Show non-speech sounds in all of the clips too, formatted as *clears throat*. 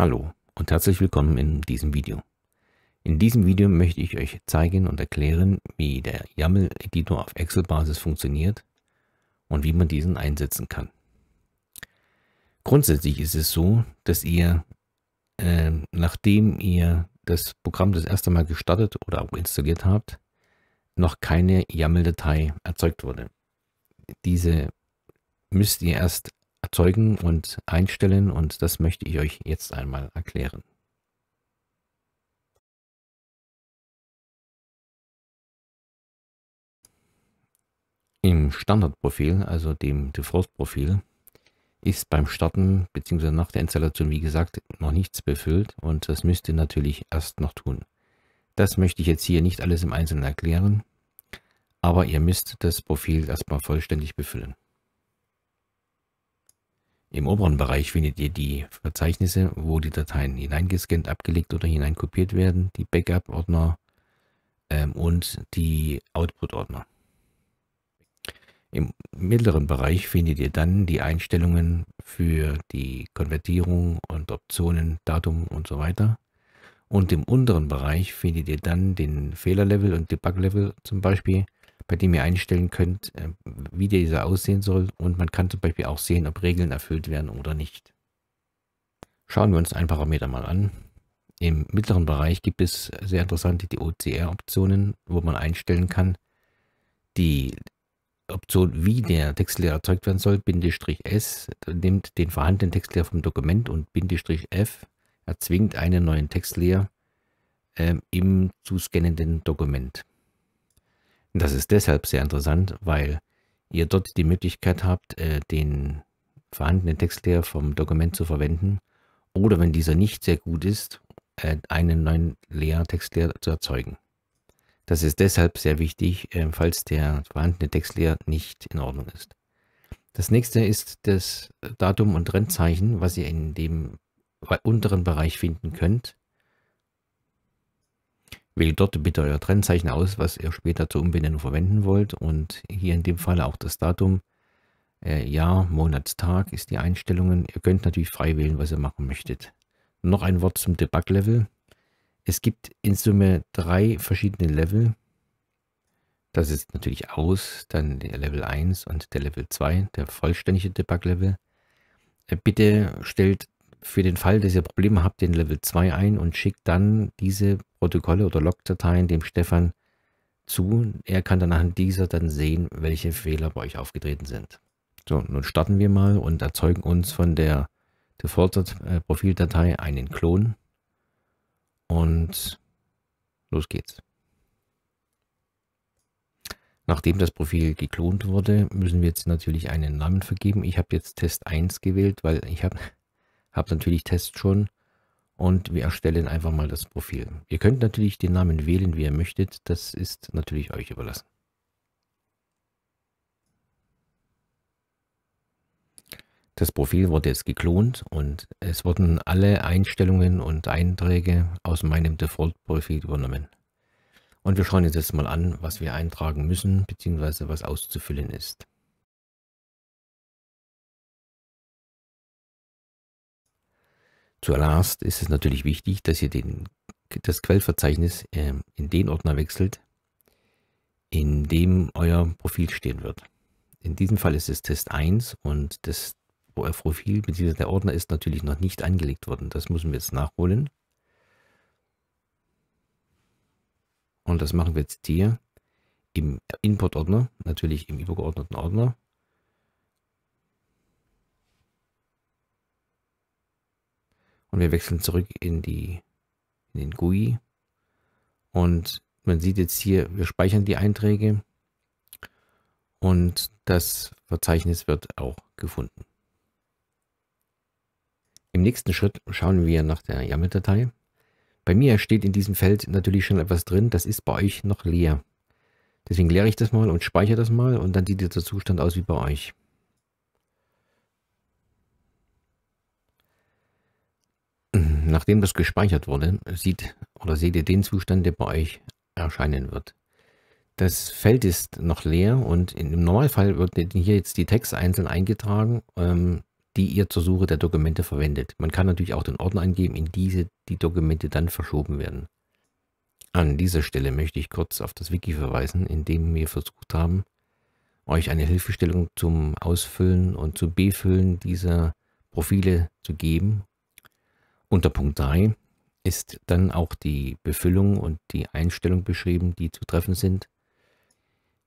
Hallo und herzlich willkommen in diesem Video. In diesem Video möchte ich euch zeigen und erklären, wie der YAML-Editor auf Excel-Basis funktioniert und wie man diesen einsetzen kann. Grundsätzlich ist es so, dass ihr, äh, nachdem ihr das Programm das erste Mal gestartet oder auch installiert habt, noch keine YAML-Datei erzeugt wurde. Diese müsst ihr erst erzeugen und einstellen und das möchte ich euch jetzt einmal erklären. Im Standardprofil, also dem Default-Profil, ist beim Starten bzw. nach der Installation, wie gesagt, noch nichts befüllt und das müsst ihr natürlich erst noch tun. Das möchte ich jetzt hier nicht alles im Einzelnen erklären, aber ihr müsst das Profil erstmal vollständig befüllen. Im oberen Bereich findet ihr die Verzeichnisse, wo die Dateien hineingescannt, abgelegt oder hineinkopiert werden, die Backup-Ordner ähm, und die Output-Ordner. Im mittleren Bereich findet ihr dann die Einstellungen für die Konvertierung und Optionen, Datum und so weiter. Und im unteren Bereich findet ihr dann den Fehlerlevel und Debug-Level zum Beispiel bei dem ihr einstellen könnt, äh, wie dieser aussehen soll. Und man kann zum Beispiel auch sehen, ob Regeln erfüllt werden oder nicht. Schauen wir uns einen Parameter mal an. Im mittleren Bereich gibt es sehr interessante die OCR-Optionen, wo man einstellen kann, die Option, wie der Textlehrer erzeugt werden soll, Bindestrich S nimmt den vorhandenen Textlehrer vom Dokument und Bindestrich F erzwingt einen neuen Textlehrer äh, im zu scannenden Dokument. Das ist deshalb sehr interessant, weil ihr dort die Möglichkeit habt, äh, den vorhandenen Textlayer vom Dokument zu verwenden oder wenn dieser nicht sehr gut ist, äh, einen neuen Layer, Textlayer zu erzeugen. Das ist deshalb sehr wichtig, äh, falls der vorhandene Textlayer nicht in Ordnung ist. Das nächste ist das Datum und Trendzeichen, was ihr in dem unteren Bereich finden könnt. Wählt dort bitte euer Trennzeichen aus, was ihr später zur Umbenennung verwenden wollt und hier in dem Fall auch das Datum. Äh, Jahr, Tag ist die Einstellungen. Ihr könnt natürlich frei wählen, was ihr machen möchtet. Noch ein Wort zum Debug-Level. Es gibt in Summe drei verschiedene Level. Das ist natürlich aus, dann der Level 1 und der Level 2, der vollständige Debug-Level. Äh, bitte stellt für den Fall, dass ihr Probleme habt, den Level 2 ein und schickt dann diese Protokolle oder Logdateien dem Stefan zu. Er kann dann an dieser dann sehen, welche Fehler bei euch aufgetreten sind. So, nun starten wir mal und erzeugen uns von der Default äh, Profildatei einen Klon. Und los geht's. Nachdem das Profil geklont wurde, müssen wir jetzt natürlich einen Namen vergeben. Ich habe jetzt Test 1 gewählt, weil ich habe *laughs* hab natürlich Test schon und wir erstellen einfach mal das Profil. Ihr könnt natürlich den Namen wählen, wie ihr möchtet. Das ist natürlich euch überlassen. Das Profil wurde jetzt geklont und es wurden alle Einstellungen und Einträge aus meinem Default-Profil übernommen. Und wir schauen uns jetzt mal an, was wir eintragen müssen bzw. was auszufüllen ist. Zuerst ist es natürlich wichtig, dass ihr den, das Quellverzeichnis ähm, in den Ordner wechselt, in dem euer Profil stehen wird. In diesem Fall ist es Test 1 und das Profil bzw. der Ordner ist natürlich noch nicht angelegt worden. Das müssen wir jetzt nachholen. Und das machen wir jetzt hier im Import-Ordner, natürlich im übergeordneten Ordner. Und wir wechseln zurück in, die, in den GUI. Und man sieht jetzt hier, wir speichern die Einträge und das Verzeichnis wird auch gefunden. Im nächsten Schritt schauen wir nach der YAML-Datei. Bei mir steht in diesem Feld natürlich schon etwas drin, das ist bei euch noch leer. Deswegen leere ich das mal und speichere das mal und dann sieht der Zustand aus wie bei euch. nachdem das gespeichert wurde, sieht oder seht ihr den Zustand, der bei euch erscheinen wird. Das Feld ist noch leer und im Normalfall wird hier jetzt die Text einzeln eingetragen, ähm, die ihr zur Suche der Dokumente verwendet. Man kann natürlich auch den Ordner angeben, in diese die Dokumente dann verschoben werden. An dieser Stelle möchte ich kurz auf das Wiki verweisen, in dem wir versucht haben, euch eine Hilfestellung zum Ausfüllen und zu Befüllen dieser Profile zu geben unter Punkt 3 ist dann auch die Befüllung und die Einstellung beschrieben, die zu treffen sind.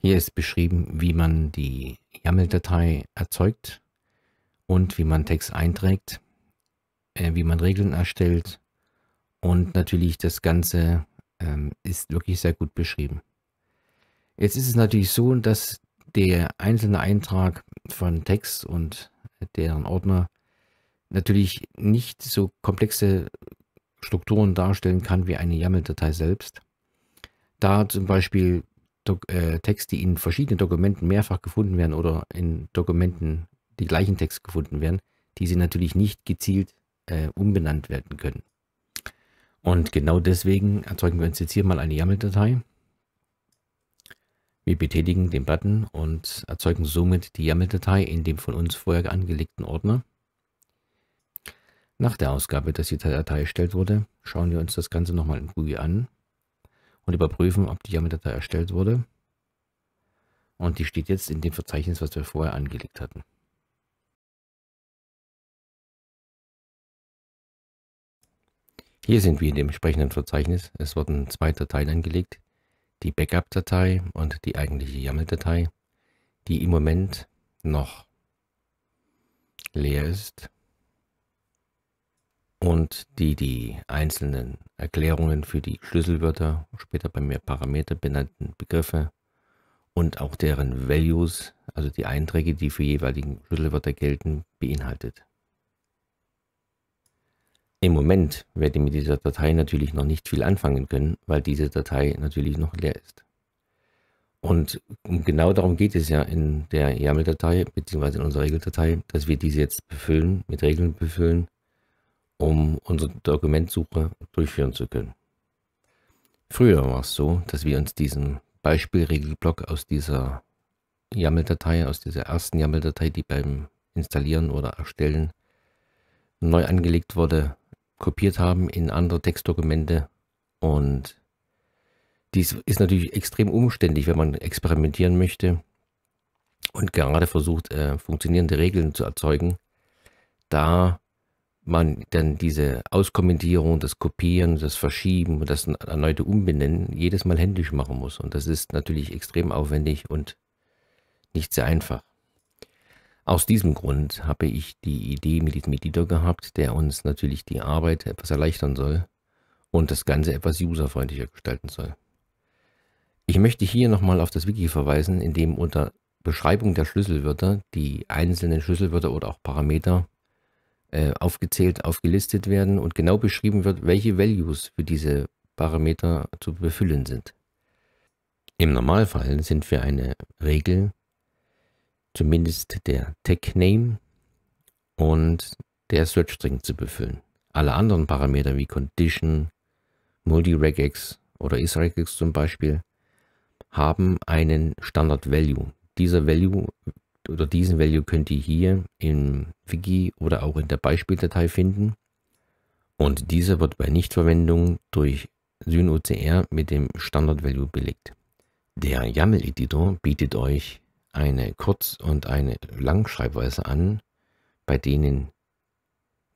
Hier ist beschrieben, wie man die YAML-Datei erzeugt und wie man Text einträgt, äh, wie man Regeln erstellt und natürlich das Ganze ähm, ist wirklich sehr gut beschrieben. Jetzt ist es natürlich so, dass der einzelne Eintrag von Text und deren Ordner natürlich nicht so komplexe Strukturen darstellen kann wie eine YAML-Datei selbst. Da zum Beispiel Dok äh, Texte in verschiedenen Dokumenten mehrfach gefunden werden oder in Dokumenten die gleichen Texte gefunden werden, diese natürlich nicht gezielt äh, umbenannt werden können. Und genau deswegen erzeugen wir uns jetzt hier mal eine YAML-Datei. Wir betätigen den Button und erzeugen somit die YAML-Datei in dem von uns vorher angelegten Ordner. Nach der Ausgabe, dass die Datei erstellt wurde, schauen wir uns das Ganze nochmal in GUI an und überprüfen, ob die YAML-Datei erstellt wurde. Und die steht jetzt in dem Verzeichnis, was wir vorher angelegt hatten. Hier sind wir in dem entsprechenden Verzeichnis. Es wurden zwei Dateien angelegt, die Backup-Datei und die eigentliche YAML-Datei, die im Moment noch leer ist und die die einzelnen Erklärungen für die Schlüsselwörter, später bei mir Parameter benannten Begriffe und auch deren Values, also die Einträge, die für jeweiligen Schlüsselwörter gelten, beinhaltet. Im Moment werde ich mit dieser Datei natürlich noch nicht viel anfangen können, weil diese Datei natürlich noch leer ist. Und genau darum geht es ja in der YAML-Datei bzw. in unserer Regeldatei, dass wir diese jetzt befüllen, mit Regeln befüllen, um unsere Dokumentsuche durchführen zu können. Früher war es so, dass wir uns diesen Beispielregelblock aus dieser YAML-Datei, aus dieser ersten YAML-Datei, die beim Installieren oder Erstellen neu angelegt wurde, kopiert haben in andere Textdokumente und dies ist natürlich extrem umständlich, wenn man experimentieren möchte und gerade versucht, äh, funktionierende Regeln zu erzeugen. Da man dann diese Auskommentierung, das Kopieren, das Verschieben und das erneute Umbenennen jedes Mal händisch machen muss. Und das ist natürlich extrem aufwendig und nicht sehr einfach. Aus diesem Grund habe ich die Idee mit diesem Editor gehabt, der uns natürlich die Arbeit etwas erleichtern soll und das Ganze etwas userfreundlicher gestalten soll. Ich möchte hier nochmal auf das Wiki verweisen, in dem unter Beschreibung der Schlüsselwörter die einzelnen Schlüsselwörter oder auch Parameter äh, aufgezählt, aufgelistet werden und genau beschrieben wird, welche Values für diese Parameter zu befüllen sind. Im Normalfall sind wir eine Regel, zumindest der tech name und der Search-String zu befüllen. Alle anderen Parameter wie Condition, Multi-Regex oder IsRegex zum Beispiel haben einen Standard-Value. Dieser Value oder diesen Value könnt ihr hier im Wiki oder auch in der Beispieldatei finden. Und dieser wird bei Nichtverwendung durch SynOCR mit dem Standard Value belegt. Der YAML Editor bietet euch eine Kurz- und eine Langschreibweise an, bei denen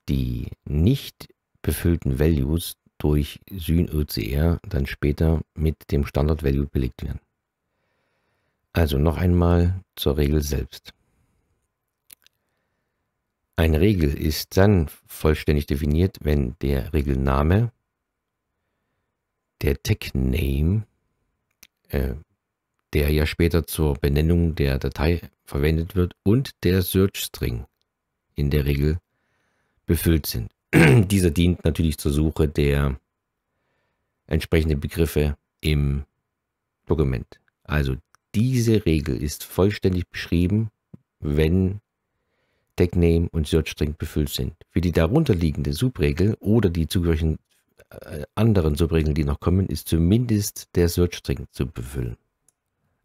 die nicht befüllten Values durch SynOCR dann später mit dem Standard Value belegt werden. Also noch einmal zur Regel selbst. Eine Regel ist dann vollständig definiert, wenn der Regelname, der tech name äh, der ja später zur Benennung der Datei verwendet wird, und der Search-String in der Regel befüllt sind. *clears throat* Dieser dient natürlich zur Suche der entsprechenden Begriffe im Dokument. Also diese Regel ist vollständig beschrieben, wenn TagName und SearchString befüllt sind. Für die darunterliegende Subregel oder die zugehörigen äh, anderen Subregeln, die noch kommen, ist zumindest der SearchString zu befüllen.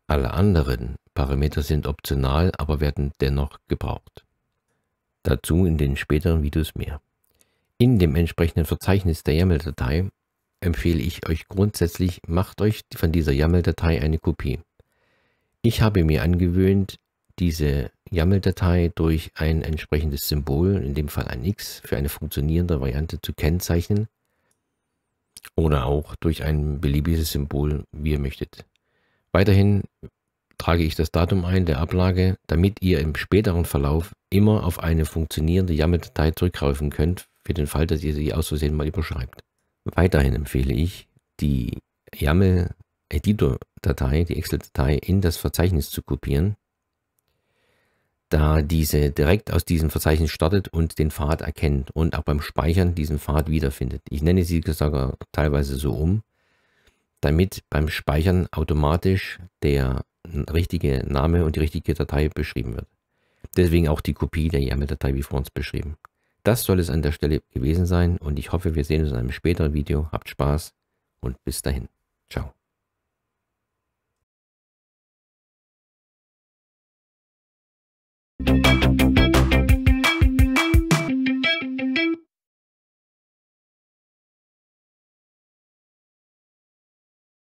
Alle anderen Parameter sind optional, aber werden dennoch gebraucht. Dazu in den späteren Videos mehr. In dem entsprechenden Verzeichnis der YAML-Datei empfehle ich euch grundsätzlich, macht euch von dieser YAML-Datei eine Kopie. Ich habe mir angewöhnt, diese YAML-Datei durch ein entsprechendes Symbol, in dem Fall ein X, für eine funktionierende Variante zu kennzeichnen oder auch durch ein beliebiges Symbol, wie ihr möchtet. Weiterhin trage ich das Datum ein der Ablage, damit ihr im späteren Verlauf immer auf eine funktionierende YAML-Datei zurückgreifen könnt, für den Fall, dass ihr sie aus Versehen mal überschreibt. Weiterhin empfehle ich, die YAML Editor-Datei, äh, die Excel-Datei in das Verzeichnis zu kopieren, da diese direkt aus diesem Verzeichnis startet und den Pfad erkennt und auch beim Speichern diesen Pfad wiederfindet. Ich nenne sie sogar teilweise so um, damit beim Speichern automatisch der richtige Name und die richtige Datei beschrieben wird. Deswegen auch die Kopie der YAML-Datei wie vor uns beschrieben. Das soll es an der Stelle gewesen sein und ich hoffe, wir sehen uns in einem späteren Video. Habt Spaß und bis dahin. Ciao.